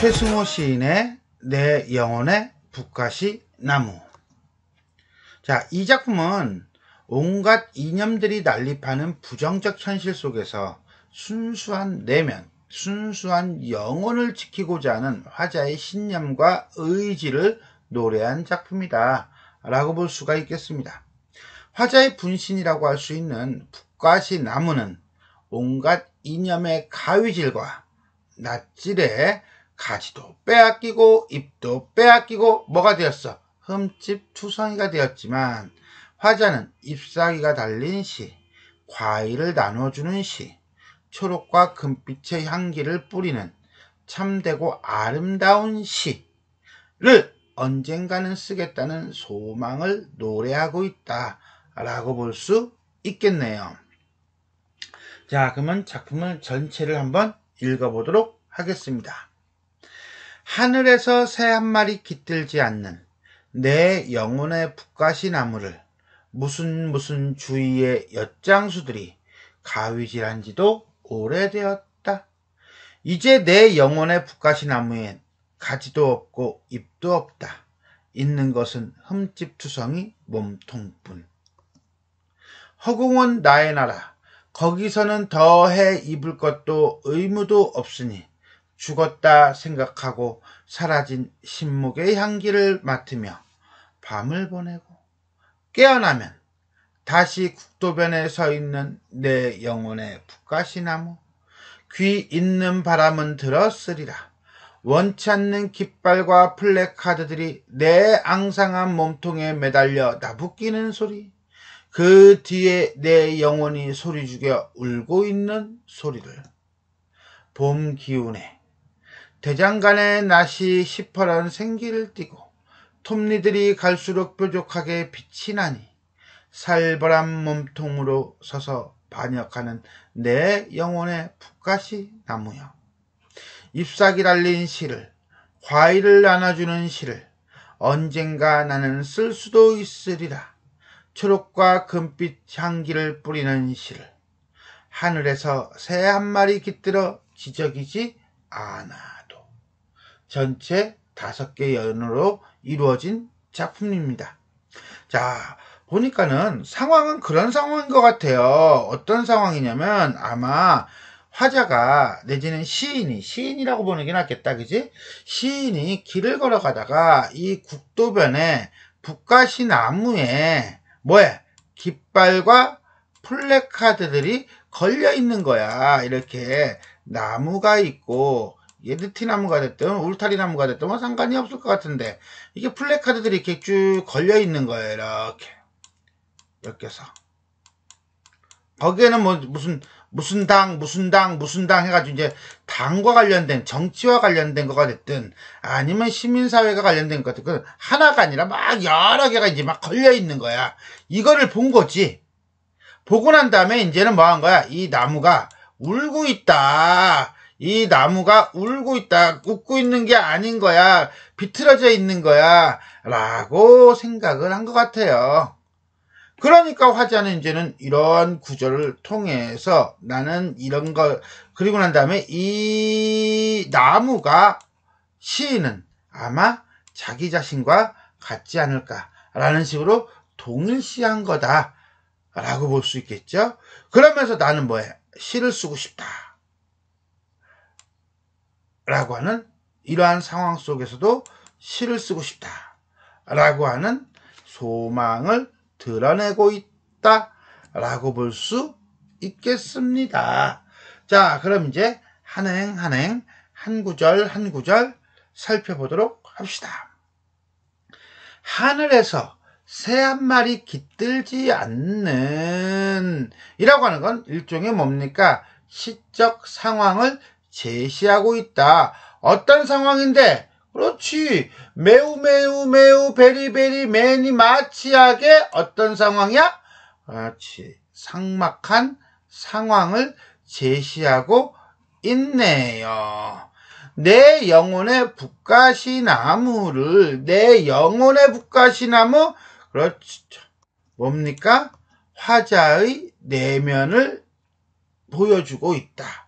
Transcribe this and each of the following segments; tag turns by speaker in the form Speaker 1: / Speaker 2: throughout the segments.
Speaker 1: 최승호 시인의 내 영혼의 북가시 나무 자, 이 작품은 온갖 이념들이 난립하는 부정적 현실 속에서 순수한 내면, 순수한 영혼을 지키고자 하는 화자의 신념과 의지를 노래한 작품이다 라고 볼 수가 있겠습니다. 화자의 분신이라고 할 수 있는 북가시 나무는 온갖 이념의 가위질과 낯질에 가지도 빼앗기고 잎도 빼앗기고 뭐가 되었어? 흠집 투성이가 되었지만 화자는 잎사귀가 달린 시, 과일을 나눠주는 시, 초록과 금빛의 향기를 뿌리는 참되고 아름다운 시를 언젠가는 쓰겠다는 소망을 노래하고 있다. 라고 볼 수 있겠네요. 자, 그러면 작품을 전체를 한번 읽어보도록 하겠습니다. 하늘에서 새 한 마리 깃들지 않는 내 영혼의 북가시 나무를 무슨 무슨 주위의 엿장수들이 가위질한 지도 오래되었다. 이제 내 영혼의 북가시 나무엔 가지도 없고 잎도 없다. 있는 것은 흠집투성이 몸통뿐. 허공은 나의 나라. 거기서는 더해 입을 것도 의무도 없으니 죽었다 생각하고 사라진 신목의 향기를 맡으며 밤을 보내고 깨어나면 다시 국도변에 서 있는 내 영혼의 북가시나무귀 있는 바람은 들었으리라 원치 않는 깃발과 플래카드들이 내 앙상한 몸통에 매달려 나부끼는 소리 그 뒤에 내 영혼이 소리죽여 울고 있는 소리를 봄 기운에 대장간의 낫이 시퍼런 생기를 띠고 톱니들이 갈수록 뾰족하게 빛이 나니 살벌한 몸통으로 서서 반역하는 내 영혼의 풋가시 나무여 잎사귀 달린 실을 과일을 나눠주는 실을 언젠가 나는 쓸 수도 있으리라 초록과 금빛 향기를 뿌리는 실을 하늘에서 새 한 마리 깃들어 지적이지 않아도 전체 다섯 개 연으로 이루어진 작품입니다. 자, 보니까는 상황은 그런 상황인 것 같아요. 어떤 상황이냐면 아마 화자가 내지는 시인이 시인이라고 보는 게 낫겠다 그지 시인이 길을 걸어가다가 이 국도변에 북가시 나무에 뭐야? 깃발과 플래카드들이 걸려 있는 거야. 이렇게 나무가 있고 예드티나무가 됐든 울타리나무가 됐든 뭐 상관이 없을 것 같은데 이게 플래카드들이 이렇게 쭉 걸려 있는 거예요. 이렇게 엮여서 거기에는 뭐 무슨 무슨 당, 무슨 당, 무슨 당 해가지고 이제 당과 관련된 정치와 관련된 거가 됐든 아니면 시민사회가 관련된 것 같은 건 그 하나가 아니라 막 여러 개가 이제 막 걸려 있는 거야. 이거를 본 거지. 보고 난 다음에 이제는 뭐한 거야? 이 나무가 울고 있다. 이 나무가 울고 있다. 웃고 있는 게 아닌 거야. 비틀어져 있는 거야. 라고 생각을 한 것 같아요. 그러니까 화자는 이제는 이러한 구절을 통해서 나는 이런 걸 그리고 난 다음에 이 나무가 시인은 아마 자기 자신과 같지 않을까라는 식으로 동일시한 거다라고 볼 수 있겠죠. 그러면서 나는 뭐해? 시를 쓰고 싶다. 라고 하는 이러한 상황 속에서도 시를 쓰고 싶다. 라고 하는 소망을 드러내고 있다 라고 볼 수 있겠습니다. 자 그럼 이제 한행한행한 구절 한 구절 살펴보도록 합시다. 하늘에서 새 한 마리 깃들지 않는 이라고 하는 건 일종의 뭡니까? 시적 상황을 제시하고 있다. 어떤 상황인데 그렇지. 매우 매우 매우 베리베리 매니 마치하게 어떤 상황이야? 그렇지. 상막한 상황을 제시하고 있네요. 내 영혼의 북가시나무를 내 영혼의 북가시나무 그렇죠. 뭡니까? 화자의 내면을 보여주고 있다.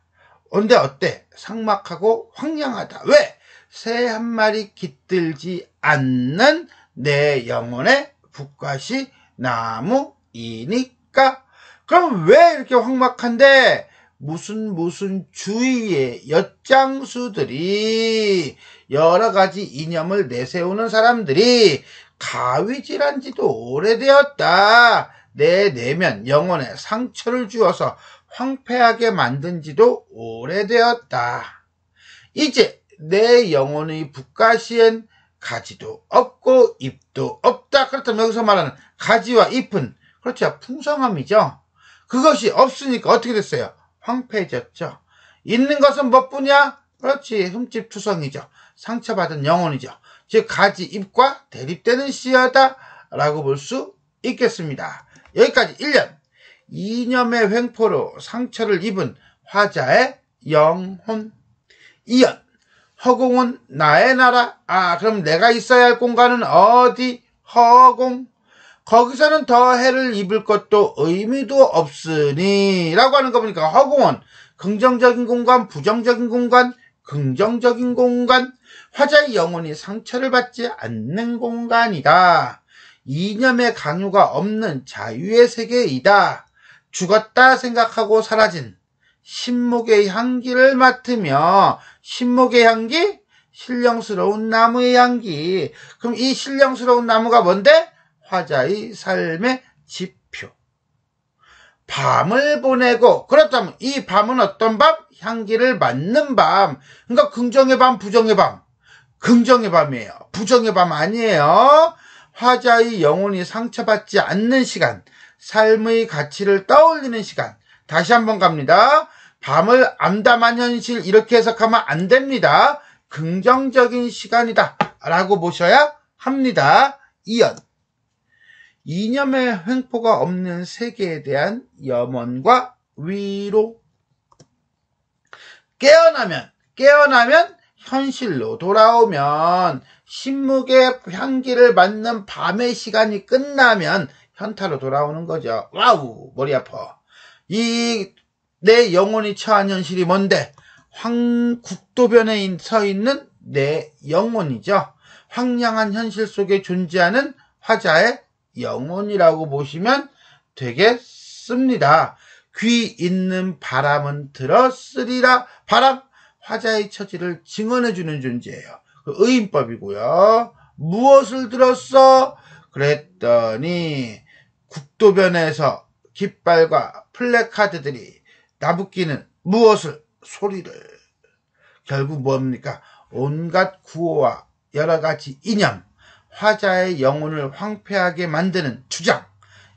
Speaker 1: 근데 어때? 상막하고 황량하다. 왜? 새한 마리 깃들지 않는 내 영혼의 북가시 나무이니까. 그럼 왜 이렇게 황막한데 무슨 무슨 주위의 엿장수들이 여러 가지 이념을 내세우는 사람들이 가위질한 지도 오래되었다. 내 내면 영혼에 상처를 주어서 황폐하게 만든 지도 오래되었다. 이제 내 영혼의 붓가시엔 가지도 없고 잎도 없다. 그렇다면 여기서 말하는 가지와 잎은 그렇죠. 풍성함이죠. 그것이 없으니까 어떻게 됐어요? 황폐해졌죠. 있는 것은 뭐뿐이야? 그렇지. 흠집 투성이죠. 상처받은 영혼이죠. 즉 가지 잎과 대립되는 씨여다 라고 볼 수 있겠습니다. 여기까지 1년 이념의 횡포로 상처를 입은 화자의 영혼 2년 허공은 나의 나라. 아, 그럼 내가 있어야 할 공간은 어디? 허공. 거기서는 더 해를 입을 것도 의미도 없으니. 라고 하는 거 보니까 허공은 긍정적인 공간, 부정적인 공간, 긍정적인 공간, 화자의 영혼이 상처를 받지 않는 공간이다. 이념의 강요가 없는 자유의 세계이다. 죽었다 생각하고 사라진 신목의 향기를 맡으며 신목의 향기 신령스러운 나무의 향기 그럼 이 신령스러운 나무가 뭔데 화자의 삶의 지표 밤을 보내고 그렇다면 이 밤은 어떤 밤 향기를 맡는 밤 그러니까 긍정의 밤 부정의 밤 긍정의 밤이에요 부정의 밤 아니에요 화자의 영혼이 상처받지 않는 시간 삶의 가치를 떠올리는 시간 다시 한번 갑니다. 밤을 암담한 현실 이렇게 해석하면 안 됩니다. 긍정적인 시간이다 라고 보셔야 합니다. 이연 이념의 횡포가 없는 세계에 대한 염원과 위로 깨어나면 깨어나면 현실로 돌아오면 신묵의 향기를 맞는 밤의 시간이 끝나면 현타로 돌아오는 거죠. 와우 머리 아파. 이내 영혼이 처한 현실이 뭔데? 황국도변에 서 있는 내 영혼이죠. 황량한 현실 속에 존재하는 화자의 영혼이라고 보시면 되겠습니다. 귀 있는 바람은 들었으리라 바람 화자의 처지를 증언해주는 존재예요. 그 의인법이고요. 무엇을 들었어? 그랬더니 국도변에서 깃발과 플래카드들이 나붓기는 무엇을 소리를 결국 뭡니까 온갖 구호와 여러가지 이념 화자의 영혼을 황폐하게 만드는 주장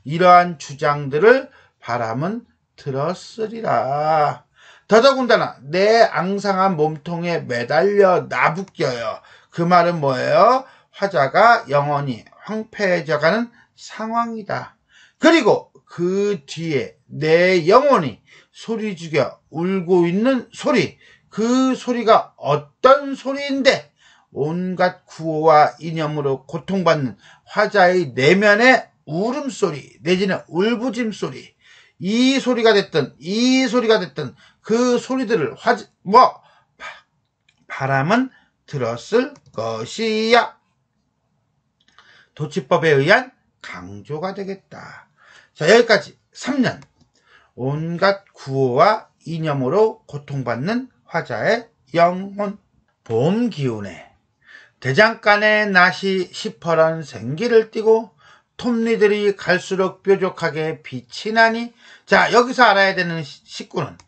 Speaker 1: 이러한 주장들을 바람은 들었으리라 더더군다나 내 앙상한 몸통에 매달려 나붓껴요그 말은 뭐예요 화자가 영원히 황폐해져가는 상황이다 그리고 그 뒤에 내 영혼이 소리죽여 울고 있는 소리 그 소리가 어떤 소리인데 온갖 구호와 이념으로 고통받는 화자의 내면의 울음소리 내지는 울부짐소리 이 소리가 됐든 이 소리가 됐든 그 소리들을 화지 뭐 바람은 들었을 것이야 도치법에 의한 강조가 되겠다 자 여기까지 3년 온갖 구호와 이념으로 고통받는 화자의 영혼 봄 기운에 대장간에 낫이 시퍼런 생기를 띠고 톱니들이 갈수록 뾰족하게 빛이 나니 자 여기서 알아야 되는 식구는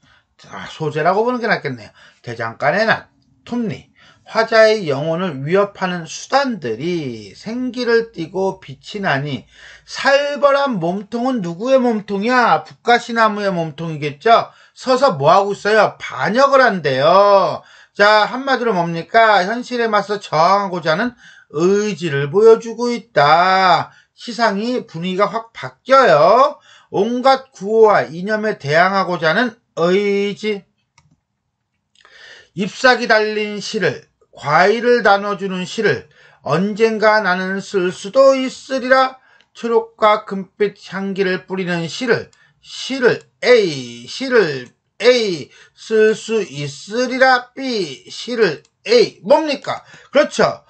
Speaker 1: 소재라고 보는 게 낫겠네요. 대장간의 낫, 톱니 화자의 영혼을 위협하는 수단들이 생기를 띠고 빛이 나니 살벌한 몸통은 누구의 몸통이야? 북가시나무의 몸통이겠죠? 서서 뭐하고 있어요? 반역을 한대요. 자, 한마디로 뭡니까? 현실에 맞서 저항하고자 하는 의지를 보여주고 있다. 시상이 분위기가 확 바뀌어요. 온갖 구호와 이념에 대항하고자 하는 의지. 잎사귀 달린 시를 과일을 나눠주는 시를 언젠가 나는 쓸 수도 있으리라 초록과 금빛 향기를 뿌리는 시를 시를 A 시를 A 쓸 수 있으리라 B 시를 A 뭡니까? 그렇죠.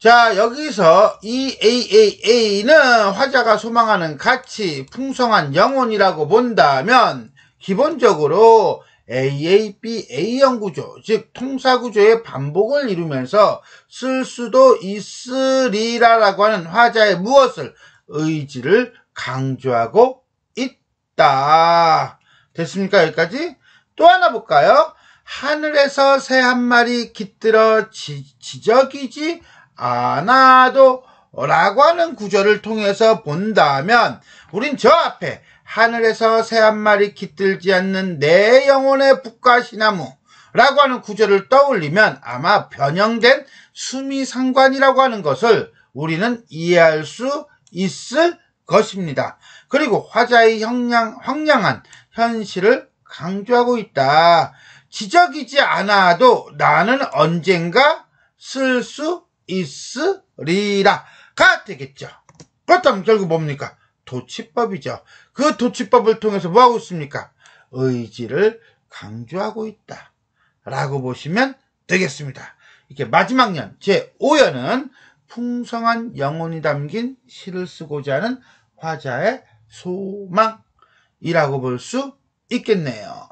Speaker 1: 자 여기서 이 AAA는 화자가 소망하는 가치 풍성한 영혼이라고 본다면 기본적으로 AABA형 구조, 즉 통사 구조의 반복을 이루면서 쓸 수도 있으리라라고 하는 화자의 무엇을 의지를 강조하고 있다. 됐습니까? 여기까지? 또 하나 볼까요? 하늘에서 새 한 마리 깃들어 지, 지적이지 않아도 라고 하는 구절을 통해서 본다면 우린 저 앞에 하늘에서 새 한 마리 깃들지 않는 내 영혼의 북과시나무 라고 하는 구절을 떠올리면 아마 변형된 수미상관이라고 하는 것을 우리는 이해할 수 있을 것입니다. 그리고 화자의 형량, 황량한 현실을 강조하고 있다. 지적이지 않아도 나는 언젠가 쓸 수 있으리라가 되겠죠. 그렇다면 결국 뭡니까? 도치법이죠. 그 도치법을 통해서 뭐하고 있습니까? 의지를 강조하고 있다. 라고 보시면 되겠습니다. 이렇게 마지막 년, 제5연은 풍성한 영혼이 담긴 시를 쓰고자 하는 화자의 소망이라고 볼 수 있겠네요.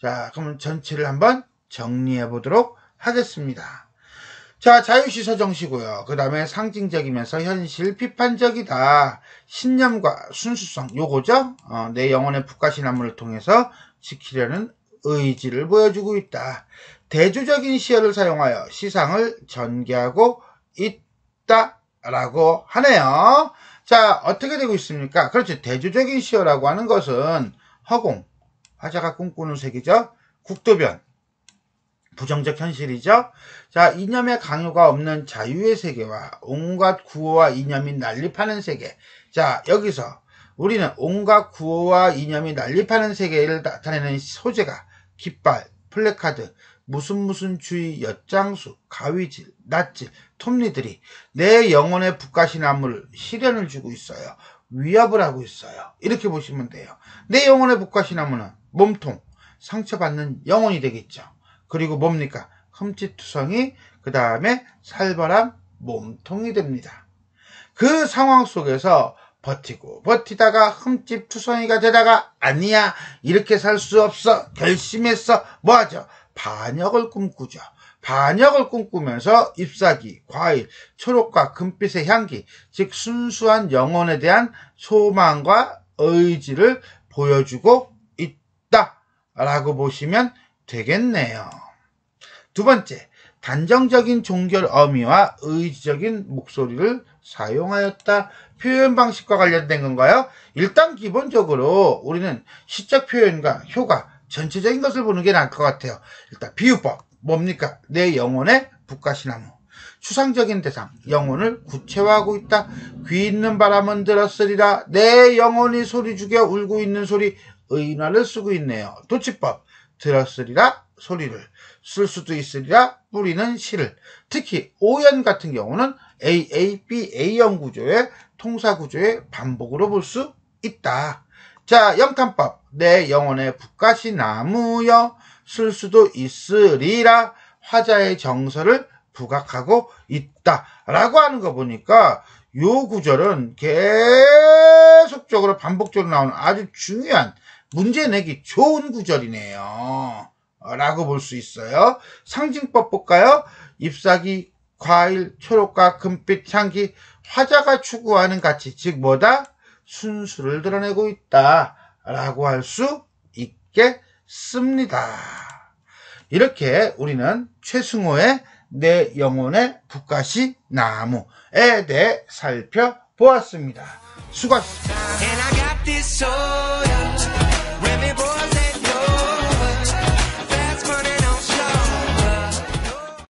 Speaker 1: 자, 그럼 전체를 한번 정리해 보도록 하겠습니다. 자, 자유시사 정시고요. 그 다음에 상징적이면서 현실 비판적이다. 신념과 순수성, 요거죠? 어, 내 영혼의 북가시 나무를 통해서 지키려는 의지를 보여주고 있다. 대조적인 시어를 사용하여 시상을 전개하고 있다. 라고 하네요. 자, 어떻게 되고 있습니까? 그렇죠. 대조적인 시어라고 하는 것은 허공, 화자가 꿈꾸는 세계죠. 국도변, 부정적 현실이죠. 자, 이념의 강요가 없는 자유의 세계와 온갖 구호와 이념이 난립하는 세계. 자, 여기서 우리는 온갖 구호와 이념이 난립하는 세계를 나타내는 소재가 깃발, 플래카드, 무슨 무슨 주의, 엿장수, 가위질, 낯질 톱니들이 내 영혼의 북가시나무를 시련을 주고 있어요. 위협을 하고 있어요. 이렇게 보시면 돼요. 내 영혼의 북가시나무는 몸통, 상처받는 영혼이 되겠죠. 그리고 뭡니까? 흠칫투성이, 그 다음에 살벌한 몸통이 됩니다. 그 상황 속에서 버티고 버티다가 흠집투성이가 되다가 아니야 이렇게 살 수 없어 결심했어 뭐하죠 반역을 꿈꾸죠 반역을 꿈꾸면서 잎사귀, 과일, 초록과 금빛의 향기 즉 순수한 영혼에 대한 소망과 의지를 보여주고 있다 라고 보시면 되겠네요. 두 번째, 단정적인 종결 어미와 의지적인 목소리를 사용하였다. 표현 방식과 관련된 건가요? 일단 기본적으로 우리는 시적 표현과 효과, 전체적인 것을 보는 게 나을 것 같아요. 일단 비유법, 뭡니까? 내 영혼의 붓가시나무. 추상적인 대상, 영혼을 구체화하고 있다. 귀 있는 바람은 들었으리라. 내 영혼이 소리 죽여 울고 있는 소리, 의인화를 쓰고 있네요. 도치법, 들었으리라 소리를 쓸 수도 있으리라 뿌리는 실을 특히 오연 같은 경우는 AA, BA형 구조의 통사 구조의 반복으로 볼 수 있다. 자, 영탄법. 내 영혼의 붓가시 나무여 쓸 수도 있으리라 화자의 정서를 부각하고 있다. 라고 하는 거 보니까 요 구절은 계속적으로 반복적으로 나오는 아주 중요한 문제 내기 좋은 구절이네요. 어, 라고 볼 수 있어요. 상징법 볼까요? 잎사귀, 과일, 초록과 금빛 향기, 화자가 추구하는 가치, 즉 뭐다? 순수를 드러내고 있다. 라고 할 수 있겠습니다. 이렇게 우리는 최승호의 내 영혼의 북가시 나무에 대해 살펴보았습니다. 수고하셨습니다.